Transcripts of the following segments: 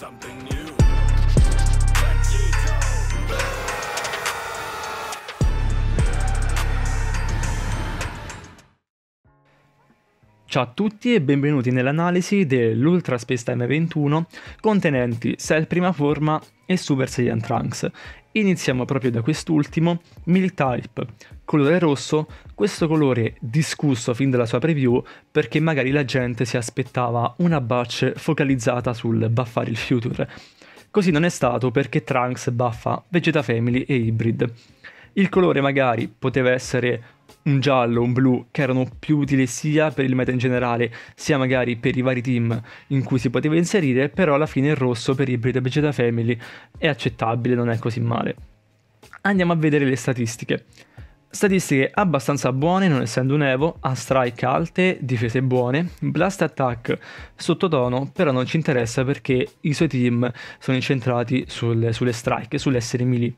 something new. Ciao a tutti e benvenuti nell'analisi dell'Ultra Space Time 21 contenenti Cell Prima Forma e Super Saiyan Trunks. Iniziamo proprio da quest'ultimo, Miltype, colore rosso, questo colore discusso fin dalla sua preview perché magari la gente si aspettava una batch focalizzata sul buffare il future. Così non è stato perché Trunks buffa Vegeta Family e Hybrid. Il colore magari poteva essere un giallo, un blu, che erano più utili sia per il meta in generale, sia magari per i vari team in cui si poteva inserire, però alla fine il rosso per Hybrid e Vegeta Family è accettabile, non è così male. Andiamo a vedere le statistiche. Statistiche abbastanza buone, non essendo un Evo, ha strike alte, difese buone, blast attack sottotono, però non ci interessa perché i suoi team sono incentrati sul, sulle strike, sull'essere melee.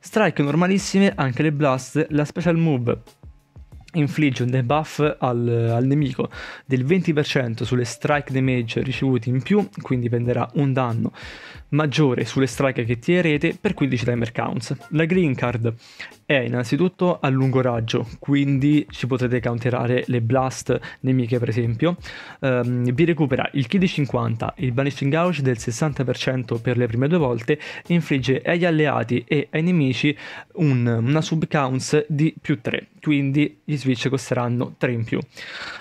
Strike normalissime anche le blast, la special move infligge un debuff al, al, nemico del 20% sulle strike damage ricevute in più, quindi prenderà un danno maggiore sulle strike che tirerete per 15 timer counts. La green card è eh, innanzitutto a lungo raggio, quindi ci potrete counterare le blast nemiche per esempio. Um, vi recupera il ki di 50, il Banishing gouge del 60% per le prime due volte e infligge agli alleati e ai nemici un, una sub counts di più 3, quindi gli switch costeranno 3 in più.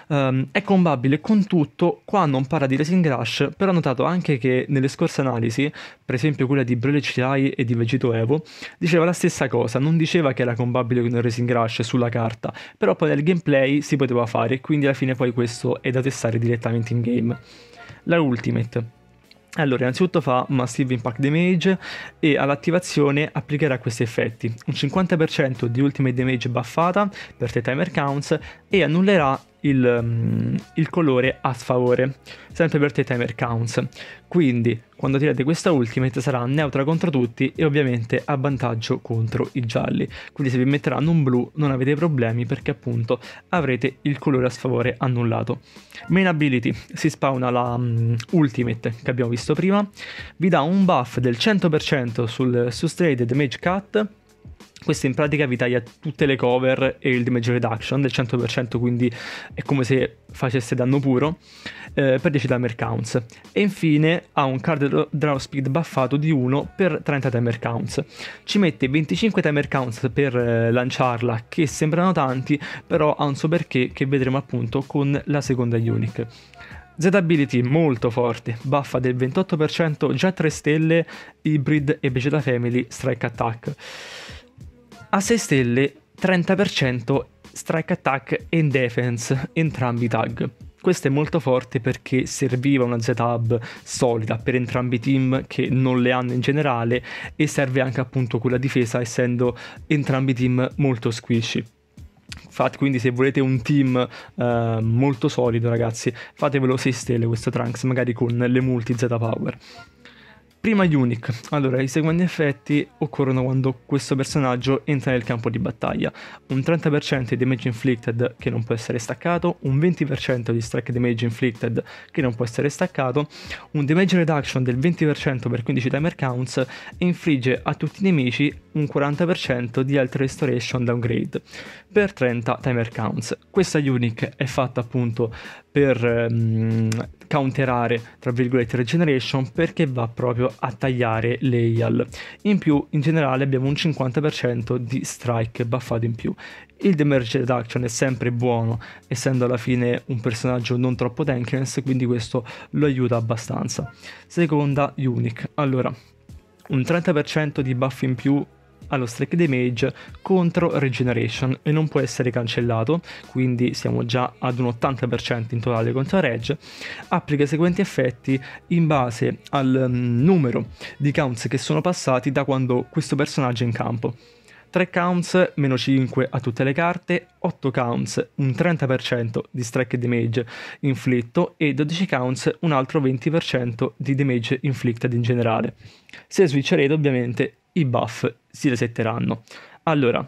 Um, è combabile con tutto qua non parla di Racing Rush, però ho notato anche che nelle scorse analisi, per esempio quella di Brele Cirai e di Vegito Evo, diceva la stessa cosa, non diceva che che era combabile con il Racing Rush sulla carta, però poi nel gameplay si poteva fare e quindi alla fine poi questo è da testare direttamente in game. La Ultimate. Allora, innanzitutto fa Massive Impact Damage e all'attivazione applicherà questi effetti. Un 50% di Ultimate Damage buffata per 3 timer counts e annullerà il, mm, il colore a sfavore, sempre per te timer counts. Quindi quando tirate questa ultimate sarà neutra contro tutti e ovviamente a vantaggio contro i gialli. Quindi se vi metteranno un blu non avete problemi perché appunto avrete il colore a sfavore annullato. Main ability, si spawna la um, ultimate che abbiamo visto prima, vi dà un buff del 100% sul sustrated damage cut questo in pratica vi taglia tutte le cover e il damage reduction del 100%, quindi è come se facesse danno puro, eh, per 10 timer counts. E infine ha un card draw speed buffato di 1 per 30 timer counts. Ci mette 25 timer counts per eh, lanciarla, che sembrano tanti, però ha un suo perché che vedremo appunto con la seconda unique. Z-Ability molto forte, buffa del 28%, già 3 stelle, Hybrid e Vegeta Family Strike Attack. A 6 stelle 30% strike attack e defense, entrambi i tag. Questo è molto forte perché serviva una Z-Hub solida per entrambi i team che non le hanno in generale e serve anche appunto quella difesa essendo entrambi i team molto squishy. Infatti, quindi se volete un team eh, molto solido ragazzi, fatevelo 6 stelle questo Trunks, magari con le multi Z-Power. Prima Unique. Allora, i seguenti effetti occorrono quando questo personaggio entra nel campo di battaglia. Un 30% di damage inflicted che non può essere staccato, un 20% di strike damage inflicted che non può essere staccato, un damage reduction del 20% per 15 timer counts e infligge a tutti i nemici un 40% di health restoration downgrade per 30 timer counts. Questa Unique è fatta appunto per um, counterare tra virgolette regeneration perché va proprio a tagliare l'AL. In più in generale abbiamo un 50% di strike buffato in più. Il Demerge reduction è sempre buono essendo alla fine un personaggio non troppo tankiness quindi questo lo aiuta abbastanza. Seconda unique. Allora un 30% di buff in più allo Strike Damage contro Regeneration e non può essere cancellato, quindi siamo già ad un 80% in totale contro Reg, applica i seguenti effetti in base al mm, numero di counts che sono passati da quando questo personaggio è in campo. 3 counts, meno 5 a tutte le carte, 8 counts, un 30% di strike damage inflitto e 12 counts, un altro 20% di damage inflicted in generale. Se switcherete ovviamente i buff si resetteranno. Allora,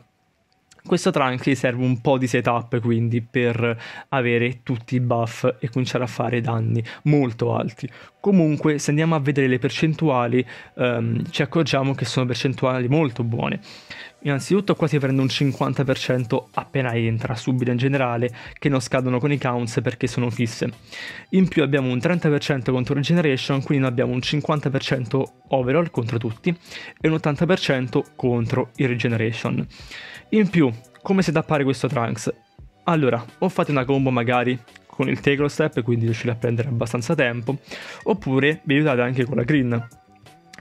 questo trunky serve un po' di setup quindi per avere tutti i buff e cominciare a fare danni molto alti. Comunque se andiamo a vedere le percentuali ehm, ci accorgiamo che sono percentuali molto buone. Innanzitutto qua si prende un 50% appena entra, subito in generale, che non scadono con i counts perché sono fisse. In più abbiamo un 30% contro Regeneration, quindi abbiamo un 50% overall contro tutti e un 80% contro il Regeneration. In più, come si tappare questo Trunks? Allora, o fate una combo magari con il Tackle Step, quindi riuscite a prendere abbastanza tempo, oppure vi aiutate anche con la Green,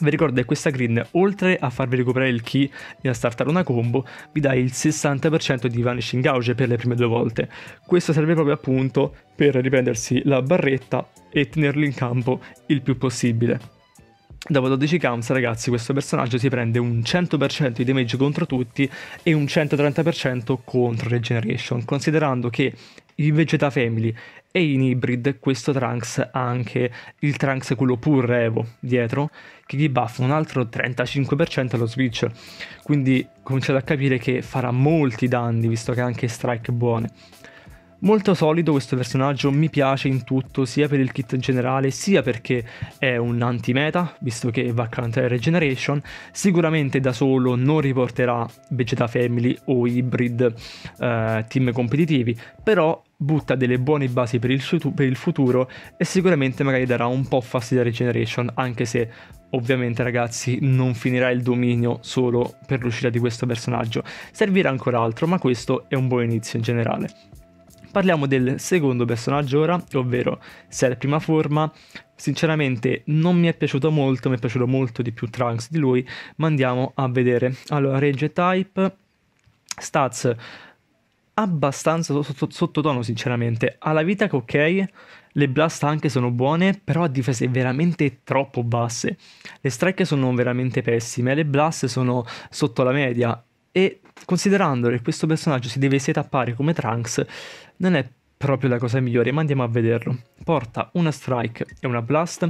vi ricordo che questa green, oltre a farvi recuperare il key e a startare una combo, vi dà il 60% di vanishing gauge per le prime due volte. Questo serve proprio appunto per riprendersi la barretta e tenerlo in campo il più possibile. Dopo 12 counts, ragazzi, questo personaggio si prende un 100% di damage contro tutti e un 130% contro Regeneration, considerando che in Vegeta Family e in Hybrid questo Trunks ha anche il Trunks quello pur Evo dietro che gli buffa un altro 35% allo switch quindi cominciate a capire che farà molti danni visto che ha anche strike buone Molto solido questo personaggio, mi piace in tutto, sia per il kit generale, sia perché è un anti-meta, visto che va accanto a Regeneration. Sicuramente da solo non riporterà Vegeta Family o Hybrid eh, team competitivi, però butta delle buone basi per il, sutu- per il, futuro e sicuramente magari darà un po' fastidio a Regeneration, anche se ovviamente ragazzi non finirà il dominio solo per l'uscita di questo personaggio, servirà ancora altro, ma questo è un buon inizio in generale. Parliamo del secondo personaggio ora, ovvero Ser Prima Forma. Sinceramente non mi è piaciuto molto, mi è piaciuto molto di più Trunks di lui, ma andiamo a vedere. Allora, Regge Type, Stats abbastanza sottotono, sotto sinceramente. Alla vita che ok, le blast anche sono buone, però a difese veramente troppo basse. Le strike sono veramente pessime, le blast sono sotto la media. E considerando che questo personaggio si deve setappare come Trunks, non è proprio la cosa migliore, ma andiamo a vederlo. Porta una strike e una blast.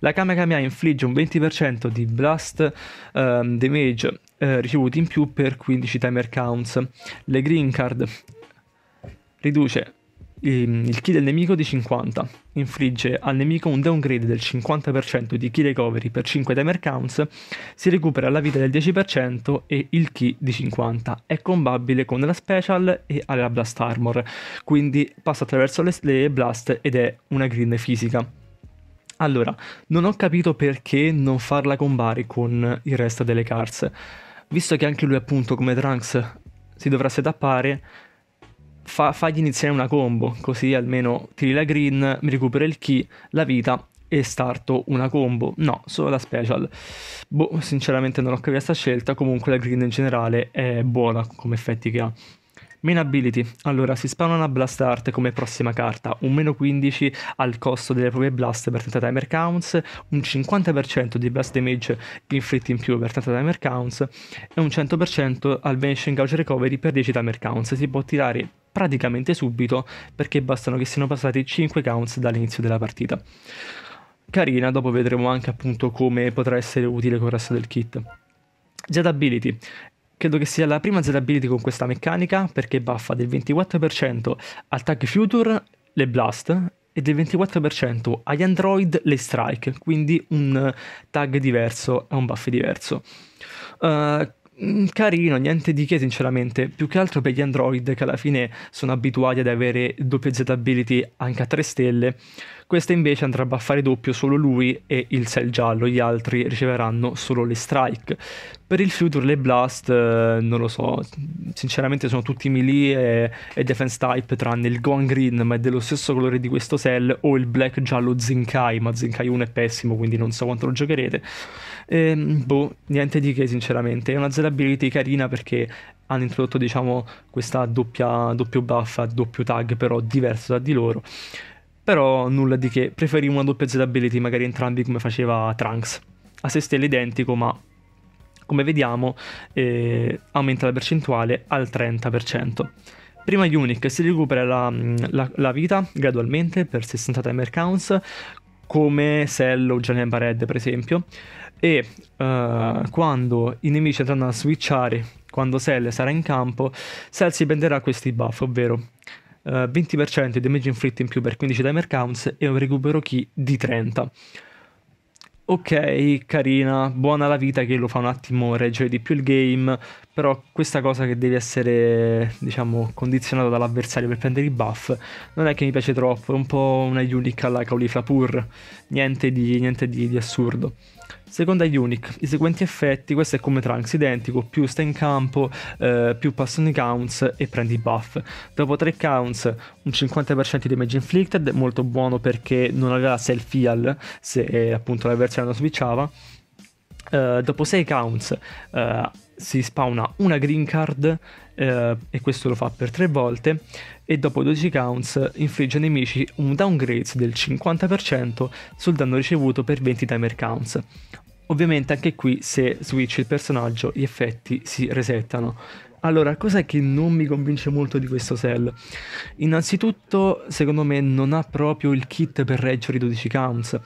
La Kamehameha infligge un 20% di blast um, damage eh, ricevuti in più per 15 timer counts. Le green card riduce il, il key del nemico di 50 infligge al nemico un downgrade del 50% di key recovery per 5 timer counts, si recupera la vita del 10% e il key di 50. È combabile con la special e alla blast armor, quindi passa attraverso le, le blast ed è una green fisica. Allora, non ho capito perché non farla combare con il resto delle cards, visto che anche lui appunto come Trunks si dovrà setappare, fa, fagli iniziare una combo, così almeno tiri la green, mi recupera il key, la vita e starto una combo. No, solo la special. Boh, sinceramente non ho capito questa scelta, comunque la green in generale è buona come effetti che ha. Main ability. Allora, si spawna una Blast Art come prossima carta, un meno 15 al costo delle proprie blast per 30 timer counts, un 50% di blast damage inflitti in più per 30 timer counts e un 100% al Vanishing Gauge Recovery per 10 timer counts. Si può tirare praticamente subito perché bastano che siano passati 5 counts dall'inizio della partita. Carina, dopo vedremo anche appunto come potrà essere utile con il resto del kit. Z-Ability. Credo che sia la prima Z-Ability con questa meccanica perché buffa del 24% Attack Future le Blast e del 24% agli Android le Strike, quindi un tag diverso e un buff diverso. Uh, Mm, carino, niente di che sinceramente, più che altro per gli Android che alla fine sono abituati ad avere doppio Z-Ability anche a 3 stelle, questa invece andrà a fare doppio solo lui e il cell giallo, gli altri riceveranno solo le strike. Per il future le blast, eh, non lo so, sinceramente sono tutti melee e, e defense type tranne il Gohan Green ma è dello stesso colore di questo cell o il black giallo Zinkai, ma Zinkai 1 è pessimo quindi non so quanto lo giocherete. E, ehm, boh, niente di che sinceramente, è una Z ability carina perché hanno introdotto diciamo questa doppia, doppio buff, doppio tag però diverso da di loro. Però nulla di che, preferivo una doppia Z-Ability, magari entrambi come faceva Trunks. A sé stelle identico, ma come vediamo eh, aumenta la percentuale al 30%. Prima Unique si recupera la, mm, la, la vita gradualmente per 60 timer counts, come Cell o Janemba Red per esempio, e uh, quando i nemici andranno a switchare, quando Cell sarà in campo, Cell si prenderà questi buff, ovvero uh, eh, 20% di damage inflitti in più per 15 timer counts e un recupero key di 30. Ok, carina, buona la vita che lo fa un attimo reggere di più il game, però questa cosa che devi essere, diciamo, condizionata dall'avversario per prendere i buff non è che mi piace troppo, è un po' una unique alla caulifla pur, niente di, niente di, di assurdo. Seconda Unique, i seguenti effetti, questo è come Trunks, identico, più sta in campo, eh, più passano i counts e prendi i buff. Dopo 3 counts un 50% di damage inflicted, molto buono perché non aveva self heal se eh, appunto la versione non switchava. Eh, dopo 6 counts eh, si spawna una green card eh, e questo lo fa per tre volte e dopo 12 counts infligge ai nemici un downgrade del 50% sul danno ricevuto per 20 timer counts. Ovviamente anche qui se switch il personaggio gli effetti si resettano. Allora, cos'è che non mi convince molto di questo cell? Innanzitutto, secondo me, non ha proprio il kit per reggere i 12 counts.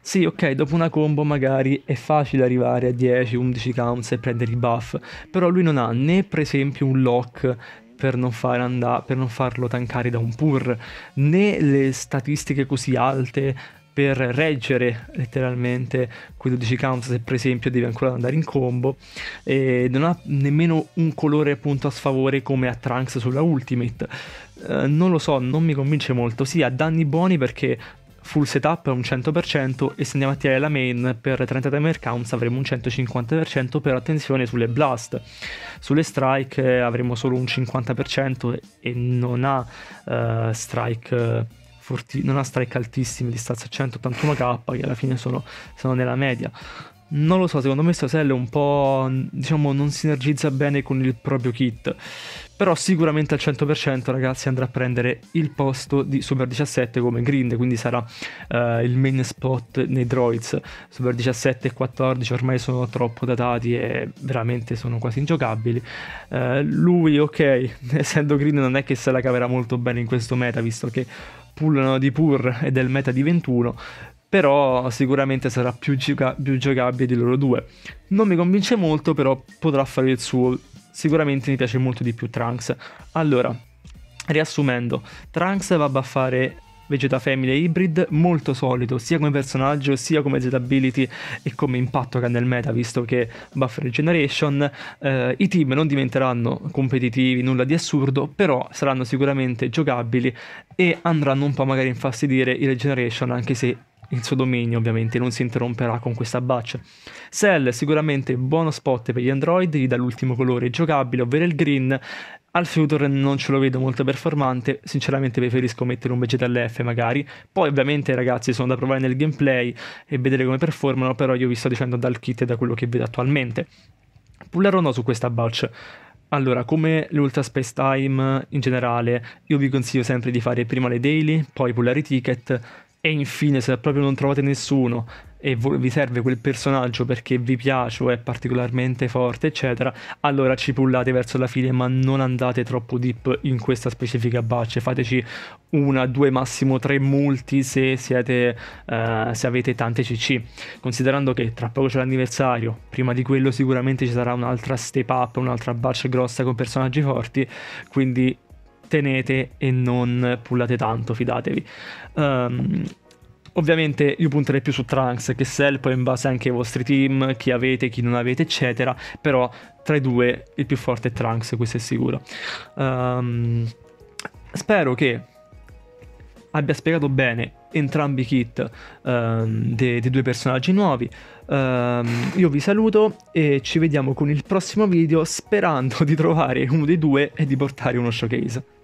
Sì, ok, dopo una combo magari è facile arrivare a 10-11 counts e prendere i buff, però lui non ha né per esempio un lock per non, and- per non, farlo tankare da un pur, né le statistiche così alte per reggere letteralmente quei 12 count se per esempio devi ancora andare in combo e non ha nemmeno un colore appunto a sfavore come a Trunks sulla Ultimate uh, non lo so, non mi convince molto sì, ha danni buoni perché full setup è un 100% e se andiamo a tirare la main per 30 timer counts avremo un 150% però attenzione sulle blast sulle strike eh, avremo solo un 50% e non ha uh, strike forti- non ha strike altissimi di stazza 181k che alla fine sono, sono nella media. Non lo so, secondo me è un po' diciamo non sinergizza bene con il proprio kit. Però sicuramente al 100% ragazzi andrà a prendere il posto di Super 17 come grind, quindi sarà eh, il main spot nei droids. Super 17 e 14 ormai sono troppo datati e veramente sono quasi ingiocabili. Eh, lui ok, essendo grind non è che se la caverà molto bene in questo meta, visto che pullano di Pur e del meta di 21, però sicuramente sarà più, giga- più giocabile di loro due. Non mi convince molto, però potrà fare il suo. Sicuramente mi piace molto di più Trunks. Allora, riassumendo, Trunks va a fare Vegeta Family Hybrid molto solido sia come personaggio sia come Z-Ability e come impatto che ha nel meta visto che Buffer Generation eh, i team non diventeranno competitivi nulla di assurdo però saranno sicuramente giocabili e andranno un po' magari a infastidire i Regeneration anche se il suo dominio ovviamente non si interromperà con questa batch. Cell sicuramente buono spot per gli android, gli dà l'ultimo colore giocabile, ovvero il green, al Future non ce lo vedo molto performante, sinceramente preferisco mettere un budget F magari. Poi ovviamente ragazzi sono da provare nel gameplay e vedere come performano, però io vi sto dicendo dal kit e da quello che vedo attualmente. Pullerò no su questa batch. Allora, come l'Ultra Space Time in generale, io vi consiglio sempre di fare prima le daily, poi pullare i ticket e infine se proprio non trovate nessuno e vi serve quel personaggio perché vi piace o è particolarmente forte, eccetera, allora ci pullate verso la fine, ma non andate troppo deep in questa specifica batch. Fateci una, due, massimo tre multi se, siete, uh, se avete tante CC. Considerando che tra poco c'è l'anniversario, prima di quello sicuramente ci sarà un'altra step up, un'altra batch grossa con personaggi forti, quindi tenete e non pullate tanto, fidatevi. Um, Ovviamente io punterei più su Trunks che Cell, poi in base anche ai vostri team, chi avete, chi non avete, eccetera. Però tra i due il più forte è Trunks, questo è sicuro. Um, spero che abbia spiegato bene entrambi i kit um, ehm, dei, dei due personaggi nuovi. Um, io vi saluto e ci vediamo con il prossimo video sperando di trovare uno dei due e di portare uno showcase.